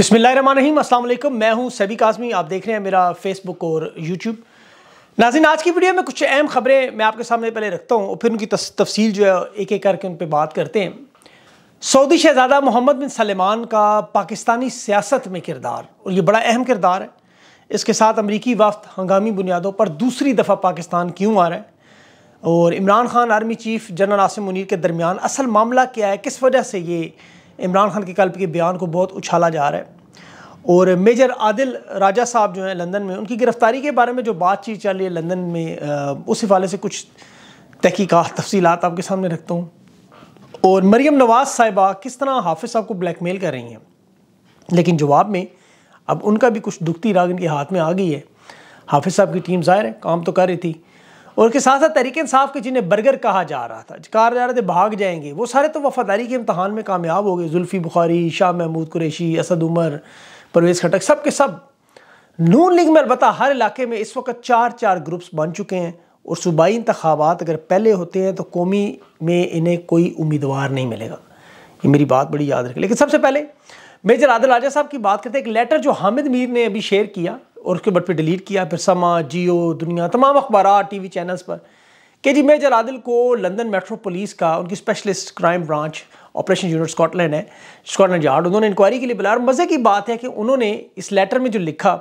बिस्मिल्लाम असलम मैं हूं सभी काजमी आप देख रहे हैं मेरा फेसबुक और यूट्यूब नाजिन आज की वीडियो में कुछ अहम खबरें मैं आपके सामने पहले रखता हूं और फिर उनकी तफसील जो है एक एक करके उन पर बात करते हैं सऊदी शहजादा मोहम्मद बिन सलमान का पाकिस्तानी सियासत में किरदार और ये बड़ा अहम किरदार है इसके साथ अमरीकी वफद हंगामी बुनियादों पर दूसरी दफ़ा पाकिस्तान क्यों आ रहा है और Imran Khan army chief general Asim Munir के दरमियान असल मामला क्या है किस वजह से ये इमरान खान के कल्प के बयान को बहुत उछाला जा रहा है और मेजर आदिल राजा साहब जो हैं लंदन में उनकी गिरफ़्तारी के बारे में जो बातचीत चल रही है लंदन में उस हवाले से कुछ तहकीक़ तफसीत आपके सामने रखता हूँ और मरीम नवाज़ साहिबा किस तरह हाफिज़ साहब को ब्लैकमेल कर रही हैं लेकिन जवाब में अब उनका भी कुछ दुखती राग इनके हाथ में आ गई है हाफिज़ साहब की टीम ज़ाहिर है काम तो कर रही थी और उसके साथ साथ तरीके इंसाफ के जिन्हें बर्गर कहा जा रहा था कहा जा रहे थे भाग जाएंगे वो सारे तो वफादारी के इम्तहान में कामयाब हो गए जुल्फ़ी बुखारी शाह महमूद कुरेशी असद उमर परवेज़ खटक सब के सब नून लीग में अलबत् हर इलाके में इस वक्त चार चार ग्रुप्स बन चुके हैं और सूबाई इंतबात अगर पहले होते हैं तो कौमी में इन्हें कोई उम्मीदवार नहीं मिलेगा ये मेरी बात बड़ी याद रखी लेकिन सबसे पहले मेजर आदिल राजा साहब की बात करते हैं एक लेटर जो हामिद मीर ने अभी शेयर किया और उसके बट पर डिलीट किया फिर समा जियो दुनिया तमाम अखबार टी वी चैनल्स पर के जी मेजर आदिल को लंदन मेट्रो पुलिस का उनकी specialist crime branch operation unit Scotland है स्कॉटलैंड यार्ड उन्होंने इंक्वायरी के लिए बुलाया और मज़े की बात है कि उन्होंने इस लेटर में जो लिखा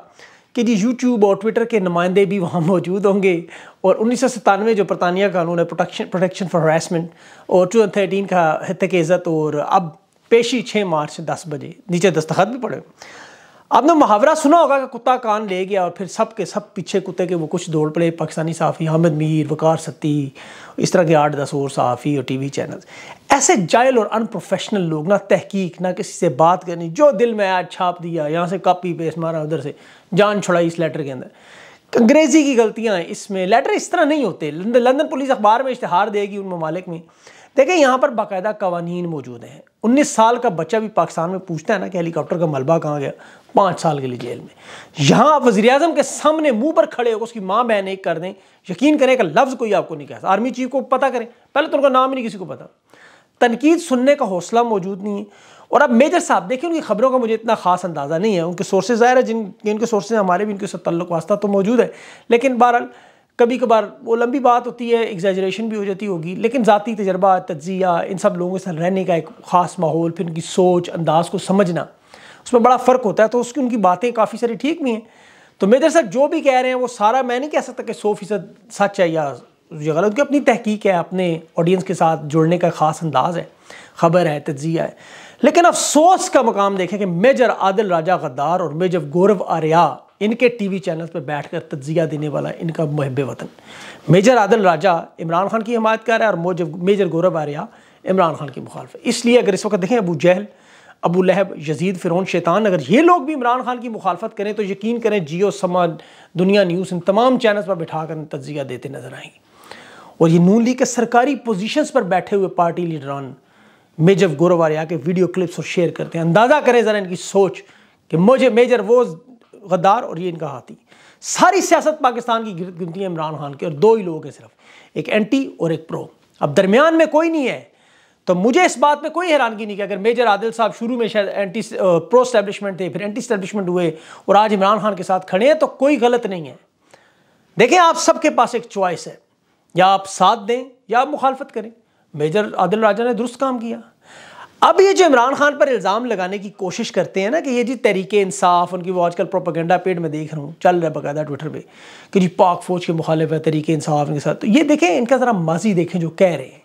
कि जी यूट्यूब और ट्विटर के नुमाइंदे भी वहाँ मौजूद होंगे और उन्नीस सौ सत्तानवे जो बरतानिया कानून है प्रोटेक्शन प्रोटेक्शन फॉर हरासमेंट और टू थर्टीन का हतक इज़्ज़त और अब पेशी छः मार्च दस बजे नीचे दस्तखत भी पड़े आपने मुहावरा सुना होगा कि कुत्ता कान ले गया और फिर सब के सब पीछे कुत्ते के वो कुछ दौड़ पड़े पाकिस्तानी साफ़ी हामिद मीर वकार सत्ती इस तरह के आठ दस और साफी और टी वी चैनल्स ऐसे जायल और अनप्रोफेशनल लोग ना तहकीक ना किसी से बात करनी जो दिल में आया छाप दिया यहाँ से कापी पेश मारा उधर से जान छुड़ाई इस लेटर के अंदर अंग्रेज़ी की गलतियाँ हैं इसमें लेटर इस तरह नहीं होते लंदन पुलिस अखबार में इश्तहार देगी उन ममालिक में देखें यहाँ पर बाकायदा कवानीन मौजूद हैं उन्नीस साल का बच्चा भी पाकिस्तान में पूछता है ना कि हेलीकॉप्टर का मलबा कहाँ गया पाँच साल के लिए जेल में यहाँ आप वजी अजम के सामने मुंह पर खड़े होकर उसकी माँ बहन एक कर दें यकीन करें कि लफ्ज़ कोई आपको नहीं कह आर्मी चीफ को पता करें पहले तो उनका नाम ही नहीं किसी को पता तनकीद सुनने का हौसला मौजूद नहीं है और अब मेजर साहब देखिए उनकी खबरों का मुझे इतना खास अंदाज़ा नहीं है उनके सोर्सेज ज़ाहिर है जिन इनके सोर्सेज हमारे भी इनके साथ तल्लु वास्ता तो मौजूद है लेकिन बहरहाल कभी कभार वो लंबी बात होती है एग्जेजरेशन भी हो जाती होगी लेकिन ज़ाती तजर्बा तज्जिया इन सब लोगों के साथ रहने का एक ख़ास माहौल फिर उनकी सोच अंदाज को समझना उसमें बड़ा फ़र्क होता है तो उसकी उनकी बातें काफ़ी सारी ठीक भी हैं तो मेजर साहब जो भी कह रहे हैं वो सारा मैं नहीं कह सकता कि सौ फीसद सच है या ये गलत क्योंकि अपनी तहकीक है अपने ऑडियंस के साथ जुड़ने का ख़ास अंदाज है खबर है तजिया है लेकिन अफसोस का मकाम देखें कि मेजर आदिल राजा गद्दार और मेजर गौरव आर्या इनके टीवी चैनल पर बैठ कर तजिया देने वाला इनका महब वतन मेजर आदिल राजा इमरान खान की हमायत कर रहा है और मोजब मेजर गौरव आर्या इमरान खान की मुखालफ इसलिए अगर इस वक्त देखें Abu Jahl Abu Lahab Yazid फ़िरौन शैतान अगर ये लोग भी इमरान खान की मुखालफत करें तो यकीन करें जियो समा दुनिया न्यूज़ इन तमाम चैनल्स पर बिठा कर तजिया देते नज़र आएंगे और ये नून लीग के सरकारी पोजिशन पर बैठे हुए पार्टी लीडरान मेजर गौरव आके के वीडियो क्लिप्स और शेयर करते हैं अंदाज़ा करें ज़रा इनकी सोच कि मुझे मेजर वो गद्दार और ये इनका हाथी सारी सियासत पाकिस्तान की गिनती है इमरान खान की और दो ही लोग हैं सिर्फ एक एंटी और एक प्रो अब दरमियान में कोई नहीं है तो मुझे इस बात में कोई हैरानगी नहीं कि अगर मेजर आदिल साहब शुरू में शायद एंटी प्रो स्टैब्लिशमेंट थे फिर एंटी स्टैब्लिशमेंट हुए और आज इमरान खान के साथ खड़े हैं तो कोई गलत नहीं है देखें आप सबके पास एक चॉइस है या आप साथ दें या आप मुखालफत करें मेजर आदिल राजा ने दुरुस्त काम किया अब ये जो इमरान खान पर इल्ज़ाम लगाने की कोशिश करते हैं ना कि ये जी तरीके इंसाफ उनकी वो आजकल प्रोपागेंडा पेड में देख रहा हूँ चल रहा है बाकायदा ट्विटर पे कि जी पाक फौज के मुखालिफ है तरीके इंसाफ के साथ तो ये देखें इनका ज़रा माजी देखें जो कह रहे हैं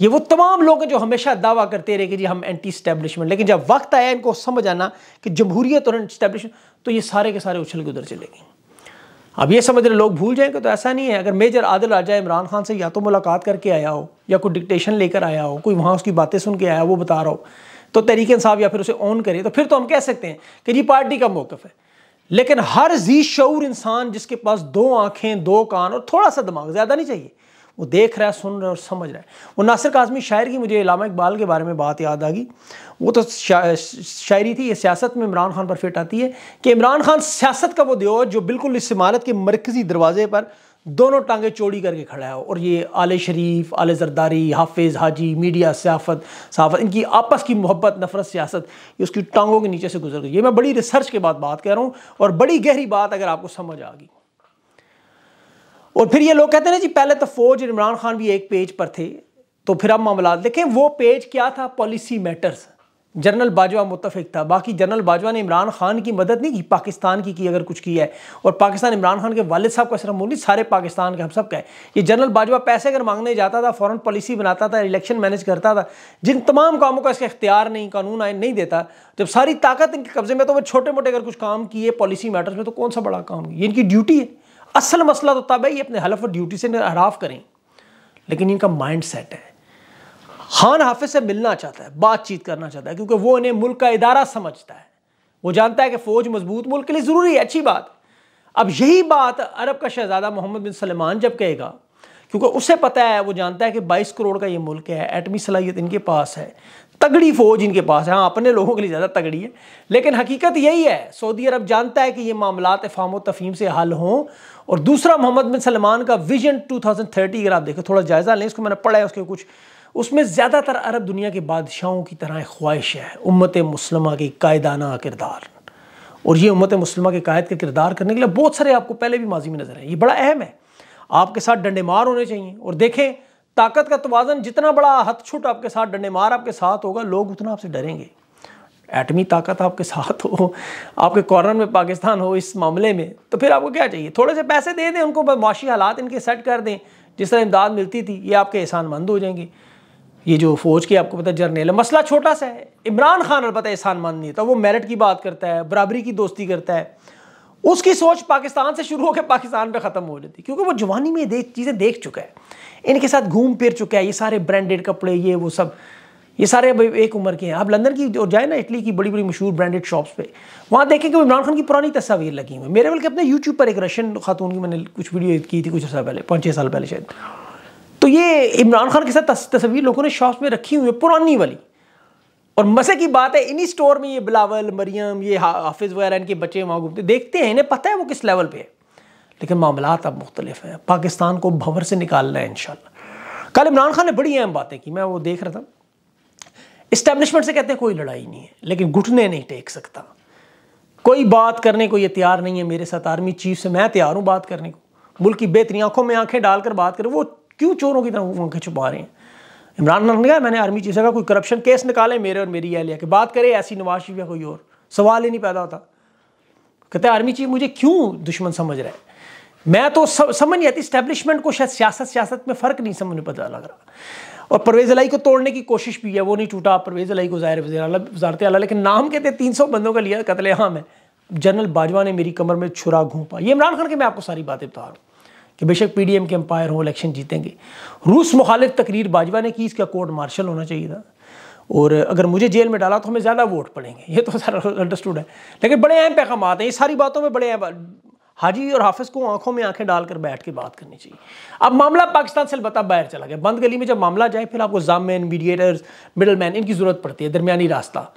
ये वो तमाम लोग हैं जो हमेशा दावा करते रहे कि जी हम एंटी स्टैब्लिशमेंट लेकिन जब वक्त आया इनको समझ आना कि जमहूरियत और स्टैब्लिशमेंट तो ये सारे के सारे उछल के उधर चले गए अब ये समझ रहे लोग भूल जाएंगे तो ऐसा नहीं है अगर मेजर आदिल राजा इमरान खान से या तो मुलाकात करके आया हो या कोई डिक्टेशन लेकर आया हो कोई वहाँ उसकी बातें सुन के आया वो बता रहा हो तो तरीके इंसाफ या फिर उसे ऑन करे तो फिर तो हम कह सकते हैं कि जी पार्टी का मौकफ है लेकिन हर जी शूर इंसान जिसके पास दो आँखें दो कान और थोड़ा सा दिमाग ज़्यादा नहीं चाहिए वो देख रहा है सुन रहा है और समझ रहा है वो नासिर काजमी शायर की मुझे इलामा इकबाल के बारे में बात याद आ गई वो तो शा, शायरी थी ये सियासत में इमरान खान पर फिट आती है कि इमरान खान सियासत का वो दियो जो बिल्कुल इस इमारत के मरकज़ी दरवाजे पर दोनों टांगे चोड़ी करके खड़ा है और ये आले शरीफ आले जरदारी हाफिज हाजी मीडिया सियाफत सहाफत इनकी आपस की मोहब्बत नफरत सियासत ये उसकी टांगों के नीचे से गुजर गई ये मैं बड़ी रिसर्च के बाद बात कर रहा हूँ और बड़ी गहरी बात अगर आपको समझ आ गई और फिर ये लोग कहते हैं ना जी पहले तो फौज इमरान खान भी एक पेज पर थे तो फिर अब मामला देखें वो पेज क्या था पॉलिसी मैटर्स जनरल बाजवा मुतफिक था बाकी जनरल बाजवा ने इमरान खान की मदद नहीं की पाकिस्तान की की अगर कुछ की है और पाकिस्तान इमरान खान के वालिद साहब का सिर्फ मूल सारे पाकिस्तान के हम सब का है ये जनरल बाजवा पैसे अगर मांगने जाता था फॉरेन पॉलिसी बनाता था इलेक्शन मैनेज करता था जिन तमाम कामों का इसका इख्तियार नहीं कानून आयन नहीं देता जब सारी ताकत इनके कब्जे में तो वो छोटे मोटे अगर कुछ काम किए पॉलिसी मैटर्स में तो कौन सा बड़ा काम ये इनकी ड्यूटी है असल मसला तो तब है ये अपने हलफ और ड्यूटी से हराफ करें लेकिन इनका माइंड सेट है खान हाफिज से मिलना चाहता है बातचीत करना चाहता है क्योंकि वो इन्हें मुल्क का इदारा समझता है वो जानता है कि फ़ौज मजबूत मुल्क के लिए ज़रूरी है अच्छी बात अब यही बात अरब का शहजादा मोहम्मद बिन सलमान जब कहेगा क्योंकि उसे पता है वो जानता है कि 22 करोड़ का ये मुल्क है एटमी सलाहियत इनके पास है तगड़ी फौज इनके पास है हाँ अपने लोगों के लिए ज़्यादा तगड़ी है लेकिन हकीकत यही है सऊदी अरब जानता है कि ये मामला फाम तफहीम से हल हों और दूसरा मोहम्मद बिन सलमान का विजन 2030 अगर आप देखें थोड़ा जायज़ा लें इसको मैंने पढ़ा है उसके कुछ उसमें ज़्यादातर अरब दुनिया के बादशाहों की तरह ख्वाहिश है उम्मत मुसलमा की कायदाना किरदार और ये उम्मत मुसलमा के कायद का किरदार करने के लिए बहुत सारे आपको पहले भी माजी में नज़र आए ये बड़ा अहम है आपके साथ डंडे मार होने चाहिए और देखें ताकत का तोज़न जितना बड़ा हथ छुट आपके साथ डंडे मार आपके साथ होगा लोग उतना आपसे डरेंगे एटमी ताकत आपके साथ हो आपके कॉर्नर में पाकिस्तान हो इस मामले में तो फिर आपको क्या चाहिए थोड़े से पैसे दे दें उनको माशी हालात इनके सेट कर दें जिस तरह इमदाद मिलती थी ये आपके एहसान मंद हो जाएंगे ये जो फ़ौज की आपको पता जर्नेल है मसला छोटा सा है इमरान खान अलबत्त एहसानमंद नहीं था तो वो मेरिट की बात करता है बराबरी की दोस्ती करता है उसकी सोच पाकिस्तान से शुरू होकर पाकिस्तान पे ख़त्म हो जाती क्योंकि वो जवानी में देख चीज़ें देख चुका है इनके साथ घूम फिर चुका है ये सारे ब्रांडेड कपड़े ये वो सब ये सारे अब एक उम्र के हैं आप लंदन की और जाए ना इटली की बड़ी बड़ी मशहूर ब्रांडेड शॉप्स पे वहाँ देखें कि इमरान खान की पुरानी तस्वीर लगी हुई मेरे बल्कि अपने यूट्यूब पर एक रशियन खातून की मैंने कुछ वीडियो की थी कुछ साल पहले पाँच छः साल पहले शायद तो ये इमरान खान के साथ तस्वीर लोगों ने शॉप्स में रखी हुई है पुरानी वाली और मसे की बात है इन्हीं स्टोर में ये बिलावल मरियम ये हाफिज़ वगैरह इनके बच्चे वहाँ घूमते देखते हैं इन्हें पता है वो किस लेवल पे है लेकिन मामला अब मुख्तलिफ हैं पाकिस्तान को भंवर से निकालना है इन कल इमरान खान ने बड़ी अहम बातें की मैं वो देख रहा था इस्टेब्लिशमेंट से कहते हैं कोई लड़ाई नहीं है लेकिन घुटने नहीं टेक सकता कोई बात करने को ये तैयार नहीं है मेरे साथ आर्मी चीफ से मैं तैयार हूँ बात करने को मुल्क की बेहतरीन आंखों में आंखें डालकर बात करें वो क्यों चोरों की तरह आंखें छुपा रहे हैं इमरान खान ने कहा मैंने आर्मी चीफ से कहा कोई करप्शन केस निकाले मेरे और मेरी एहलिया के बात करे ऐसी नवाज शरीफ या कोई और सवाल ही नहीं पैदा होता कहते आर्मी चीफ मुझे क्यों दुश्मन समझ रहा है मैं तो समझ नहीं आती स्टैब्लिशमेंट को शायद सियासत सियासत में फ़र्क नहीं समझ में पता लग रहा और परवेज़ अलाई को तोड़ने की कोशिश भी है वो नहीं टूटा परवेज़ अलाई को ज़ाहिर वजी वजारत आला लेकिन नाम कहते तीन सौ बंदों का लिया कतले हाँ मैं जनरल बाजवा ने मेरी कमर में छुरा घूपा ये इमरान खान के मैं आपको सारी बातें बता रहा हूँ कि बेशक पी के एम्पायर हों इलेक्शन जीतेंगे रूस मुखालिफ तकरीर बाजवा ने की इसका कोर्ट मार्शल होना चाहिए था और अगर मुझे जेल में डाला तो हमें ज़्यादा वोट पड़ेंगे ये तो सारा अंडरस्टूड है लेकिन बड़े अहम पैगाम हैं ये सारी बातों में बड़े अहम हाजी और हाफिज़ को आंखों में आंखें डालकर बैठ के बात करनी चाहिए अब मामला पाकिस्तान से बता बाहर चला गया बंद गली में जब मामला जाए फिर आपको जामैन मीडिएटर्स मिडल मैन इनकी ज़रूरत पड़ती है दरमिया रास्ता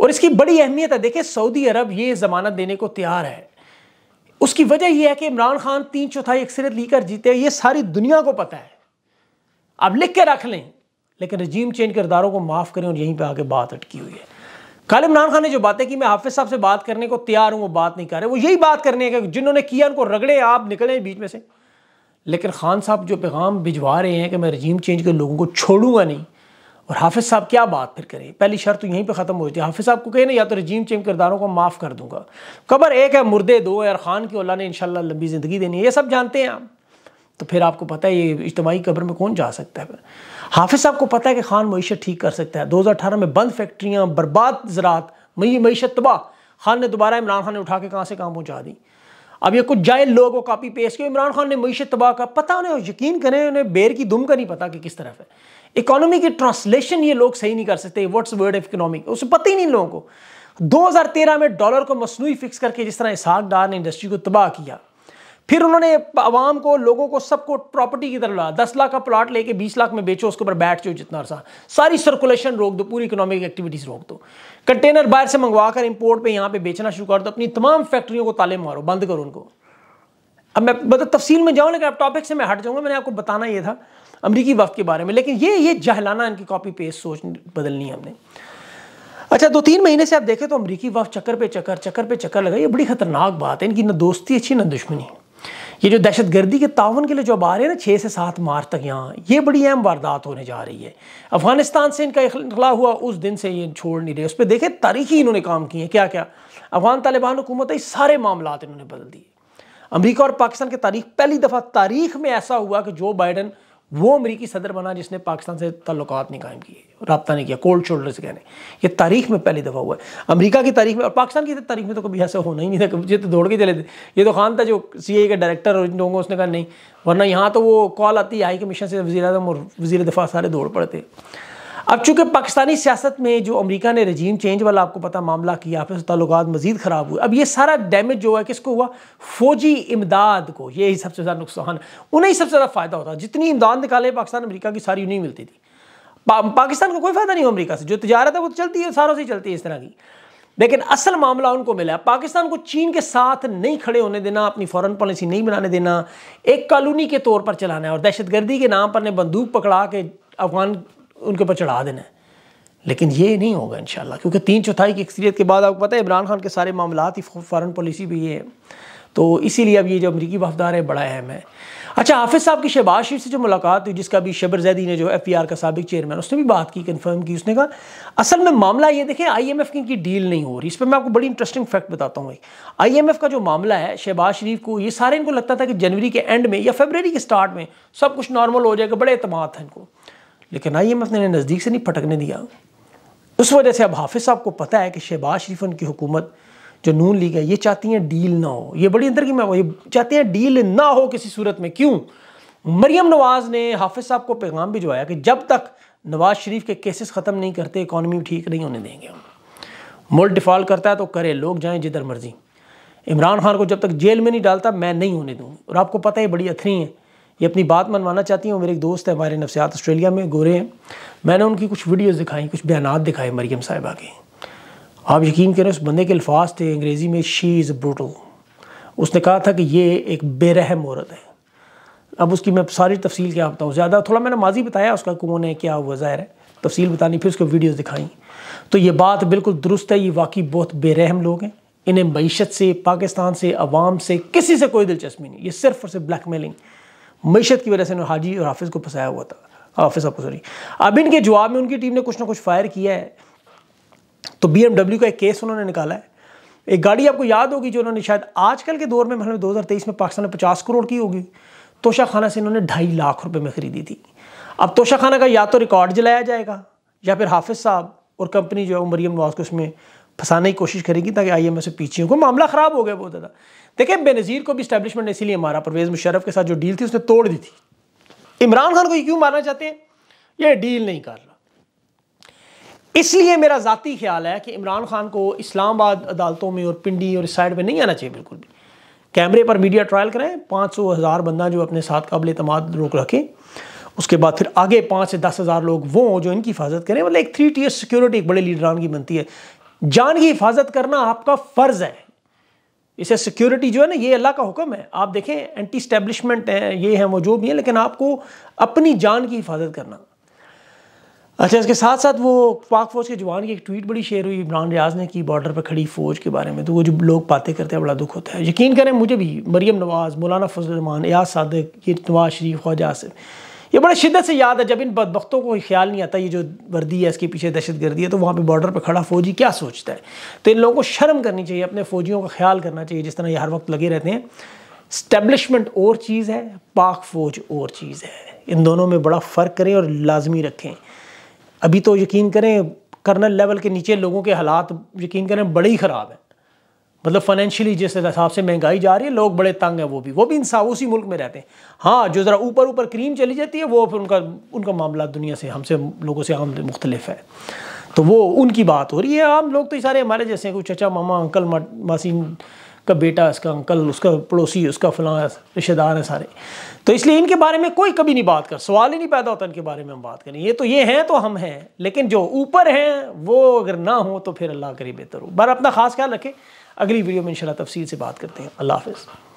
और इसकी बड़ी अहमियत है देखिए सऊदी अरब ये ज़मानत देने को तैयार है उसकी वजह यह है कि इमरान खान तीन चौथाई अक्सरियत लेकर जीते ये सारी दुनिया को पता है आप लिख के रख लें लेकिन रजीम चेंज किरदारों को माफ़ करें और यहीं पर आके बात अटकी हुई है कल इमरान खान ने जो बातें की मैं हाफिज साहब से बात करने को तैयार हूँ वो बात नहीं कर रहे वो यही बात करने का जिन्होंने किया उनको रगड़े आप निकले बीच में से लेकिन खान साहब जो पैगाम भिजवा रहे हैं कि मैं रजीम चेंज के लोगों को छोड़ूंगा नहीं और हाफिज़ साहब क्या बात फिर करें पहली शर्त तो यहीं पे ख़त्म हो जाती है हाफिज़ साहब को कहे ना या तो रजीम चेम किरदारों को माफ़ कर दूंगा कबर एक है मुर्दे दो है और ख़ान की अल्लाह ने इंशाल्लाह लंबी ज़िंदगी देनी है ये सब जानते हैं आप तो फिर आपको पता है ये इज्तमाही कबर में कौन जा सकता है हाफिज़ साहब को पता है कि खान मीशत ठीक कर सकता है दो हज़ार अठारह में बंद फैक्ट्रियाँ बर्बाद ज़रात मई मीशत तबाह खान ने दोबारा इमरान खान ने उठा के कहाँ से कहाँ पहुँचा दी अब ये कुछ जाए लोगों कापी पेश किया इमरान खान ने मीशत तबाह का पता उन्हें यकीन करें उन्हें बेर की दुम का नहीं पता कि किस तरफ है इकोनॉमी की ट्रांसलेशन ये लोग सही नहीं कर सकते व्हाट्स वर्ड ऑफ इकोनॉमी उसे पता ही नहीं लोगों को 2013 में डॉलर को मसनू फिक्स करके जिस तरह इसहाक डार ने इंडस्ट्री को तबाह किया फिर उन्होंने आवाम को लोगों को सबको प्रॉपर्टी की तरफ लड़ा दस लाख का प्लाट लेके बीस लाख में बेचो उसके ऊपर बैठ जाओ जितना अर्सा सारी सर्कुलेशन रोक दो पूरी इकोनॉमिक एक्टिविटीज़ रोक दो कंटेनर बाहर से मंगवा कर इम्पोर्ट पे यहाँ पे बेचना शुरू कर दो अपनी तमाम फैक्ट्रियों को ताले मारो बंद करो उनको अब मैं मतलब तफसील में जाऊँ लेकिन अब टॉपिक से मैं हट जाऊँगा मैंने आपको बताना ये था अमरीकी वक्त के बारे में लेकिन ये ये जहलाना इनकी कॉपी पेस्ट सोच बदलनी है हमने अच्छा दो तीन महीने से आप देखें तो अमरीकी वफ चक्कर पे चक्कर चक्कर पे चक्कर लगा ये बड़ी खतरनाक बात है इनकी ना दोस्ती अच्छी ना दुश्मनी ये जो दहशत गर्दी के तावन के लिए जो अब आ रहे हैं ना छः से सात मार्च तक यहाँ ये बड़ी अहम वारदात होने जा रही है अफगानिस्तान से इनका इखला हुआ उस दिन से ये छोड़ नहीं रहे उस पर देखे तारीखी इन्होंने काम किए हैं क्या क्या अफगान तालिबान हुकूमत है सारे मामला इन्होंने बदल दिए अमरीका और पाकिस्तान की तारीख पहली दफ़ा तारीख में ऐसा हुआ कि जो बाइडन वो अमरीकी सदर बना जिसने पाकिस्तान से तल्लक नहीं कायम किए रबता नहीं किया कोल्ड शोल्डर से कहने ये तारीख में पहली दफ़ा हुआ है अमरीका की तारीख में और पाकिस्तान की तारीख में तो कभी ऐसा होना ही नहीं था ये तो दौड़ के चले थे ये तो खान था जो सी आई का डायरेक्टर और इन लोगों उसने कहा नहीं वरना यहाँ तो वो कॉल आती है हाई कमीशन से वजी अजम और वजी दफ़ा सारे दौड़ पड़ते अब चूंकि पाकिस्तानी सियासत में जो अमेरिका ने रजीम चेंज वाला आपको पता मामला किया फिर तल्लुक मजीद ख़राब हुए अब ये सारा डैमेज जो है किसको हुआ फौजी इमदाद को यही सबसे ज़्यादा नुकसान उन्हें ही सबसे ज़्यादा फ़ायदा होता जितनी इमदाद निकाले पाकिस्तान अमरीका की सारी नहीं मिलती थी पा, पाकिस्तान को कोई फ़ायदा नहीं हुआ अमरीका से जो तजारत है वो तो चलती है सारों से चलती है इस तरह की लेकिन असल मामला उनको मिला पाकिस्तान को चीन के साथ नहीं खड़े होने देना अपनी फॉरेन पॉलिसी नहीं बनाने देना एक कॉलोनी के तौर पर चलाना है और दहशतगर्दी के नाम पर ने बंदूक पकड़ा के अफगान उनके ऊपर चढ़ा देना है लेकिन ये नहीं होगा इन क्योंकि तीन चौथाई की अक्सरियत के बाद आपको पता है इमरान खान के सारे मामला ही फॉरन पॉलिसी भी ये है तो इसीलिए अब ये जो अमरीकी वफदार है बड़ा अहम है अच्छा हाफिज़ साहब की शहबाज शरीफ से जो मुलाकात हुई जिसका भी शबर जैदी ने जो एफ पी आर का सबक चेयरमैन उसने भी बात की कन्फर्म की उसने कहा असल में मामला ये देखें आई एम एफ़ की डील नहीं हो रही इस पर मैं आपको बड़ी इंटरेस्टिंग फैक्ट बताता हूँ आई एम एफ़ का जो मामला है शहबाज शरीफ को ये सारे इनको लगता था कि जनवरी के एंड में या फेबररी के स्टार्ट में सब कुछ नॉर्मल हो जाएगा बड़े अतमाद हैं इनको लेकिन आई एम एफ ने नज़दीक से नहीं फटकने दिया उस वजह से अब हाफिज़ साहब को पता है कि शहबाज शरीफ उनकी हुकूमत जो नून लीग है ये चाहती हैं डील ना हो ये बड़ी अंदर की मैं ये चाहते हैं डील ना हो किसी सूरत में क्यों मरियम नवाज़ ने हाफिज़ साहब को पैगाम भिजवाया कि जब तक नवाज शरीफ के केसेस ख़त्म नहीं करते इकानमी ठीक नहीं होने देंगे मुल्क डिफ़ॉल्ट करता है तो करे लोग जाएँ जिधर मर्जी इमरान खान को जब तक जेल में नहीं डालता मैं नहीं होने दूँ और आपको पता है बड़ी अथरी हैं ये अपनी बात मनवाना चाहती हैं मेरे एक दोस्त है हमारे नफसियात ऑस्ट्रेलिया में गोरे हैं मैंने उनकी कुछ वीडियोस दिखाई कुछ बयान दिखाए मरियम साहिबा के आप यकीन करें उस बंदे के अल्फाज थे अंग्रेज़ी में शी इज़ ब्रूटल उसने कहा था कि ये एक बेरहम औरत है अब उसकी मैं सारी तफसील क्या बताऊँ ज़्यादा थोड़ा मैंने माजी बताया उसका कौन है क्या हुआ ज़ाहिर है तफसील बतानी फिर उसको वीडियोस दिखाई तो ये बात बिल्कुल दुरुस्त है ये वाकई बहुत बेरहम लोग हैं इन्हें मीशत से पाकिस्तान से अवाम से किसी से कोई दिलचस्पी नहीं ये सिर्फ और सिर्फ ब्लैक मेलिंग मीशत की वजह से उन्होंने हाजी और हाफिज़ को फंसाया हुआ था हाफिज़ आपको सॉरी अब इनके जवाब में उनकी टीम ने कुछ ना कुछ फायर किया है तो बी का एक केस उन्होंने निकाला है एक गाड़ी आपको याद होगी जो उन्होंने शायद आजकल के दौर में मतलब 2023 में पाकिस्तान में 50 करोड़ की होगी तोशा खाना से इन्होंने ढाई लाख रुपए में ख़रीदी थी अब तोशा खाना का या तो रिकॉर्ड जलाया जाएगा या फिर हाफिज़ साहब और कंपनी जो है वो मरियम नवाज को उसमें फंसाने की कोशिश करेगी ताकि आई एम से पीछे होगा मामला ख़राब हो गया बहुत ज़्यादा देखिए बेनज़ीर को भी स्टैब्लिशमेंट ने इसीलिए मारा परवेज़ मुशरफ के साथ जो डील थी उसने तोड़ दी थी इमरान खान को ये क्यों मारना चाहते हैं ये डील नहीं कर रहा इसलिए मेरा ज़ाती ख्याल है कि इमरान खान को इस्लामाबाद अदालतों में और पिंडी और इस साइड में नहीं आना चाहिए बिल्कुल भी कैमरे पर मीडिया ट्रायल करें पाँच सौ हज़ार बंदा जो अपने साथ काबिल अतमाद रोक रखें उसके बाद फिर आगे पाँच से दस हज़ार लोग वो हों जो इनकी हिफाजत करें मतलब एक थ्री टीयर सिक्योरिटी एक बड़े लीडरान की बनती है जान की हिफाजत करना आपका फ़र्ज़ है इसे सिक्योरिटी जो है ना ये अल्लाह का हुक्म है आप देखें एंटी स्टैब्लिशमेंट है ये है वो जो भी है लेकिन आपको अपनी जान की हिफाजत करना अच्छा इसके साथ साथ वो पाक फ़ौज के जवान की एक ट्वीट बड़ी शेयर हुई इमरान रियाज ने की बॉर्डर पर खड़ी फ़ौज के बारे में तो वो जो लोग बातें करते हैं बड़ा दुख होता है यकीन करें मुझे भी मरीम नवाज़ मौलाना फजल रमान एयाज सदक ये नवाज शरीफ ख्वाजा आसिफ ये बड़ा शिद्दत से याद है जब इन बदबख्तों को ख्याल नहीं आता ये जो वर्दी है इसके पीछे दहशत गर्दी है तो वहाँ पर बॉर्डर पर खड़ा फौजी क्या सोचता है तो इन लोगों को शर्म करनी चाहिए अपने फौजियों का ख्याल करना चाहिए जिस तरह ये हर वक्त लगे रहते हैं स्टैब्लिशमेंट और चीज़ है पाक फौज और चीज़ है इन दोनों में बड़ा फ़र्क करें और लाजमी रखें अभी तो यकीन करें कर्नल लेवल के नीचे लोगों के हालात यकीन करें बड़े ही ख़राब हैं मतलब फाइनेंशियली जिस हिसाब से महंगाई जा रही है लोग बड़े तंग हैं वो भी वो भी इंसान उसी मुल्क में रहते हैं हाँ जो ज़रा ऊपर ऊपर क्रीम चली जाती है वो फिर उनका उनका मामला दुनिया से हमसे लोगों से आम मुख्तलिफ है तो वो उनकी बात हो रही है आम लोग तो सारे हमारे जैसे हैं कोई चचा मामा अंकल मासी का बेटा इसका अंकल उसका पड़ोसी उसका फलां रिश्तेदार हैं सारे तो इसलिए इनके बारे में कोई कभी नहीं बात कर सवाल ही नहीं पैदा होता इनके बारे में हम बात करें ये तो ये हैं तो हम हैं लेकिन जो ऊपर हैं वो अगर ना हो तो फिर अल्लाह करी बेहतर हो बार अपना खास ख्याल रखें अगली वीडियो में इंशाल्लाह तफसील से बात करते हैं अल्लाह हाफिज़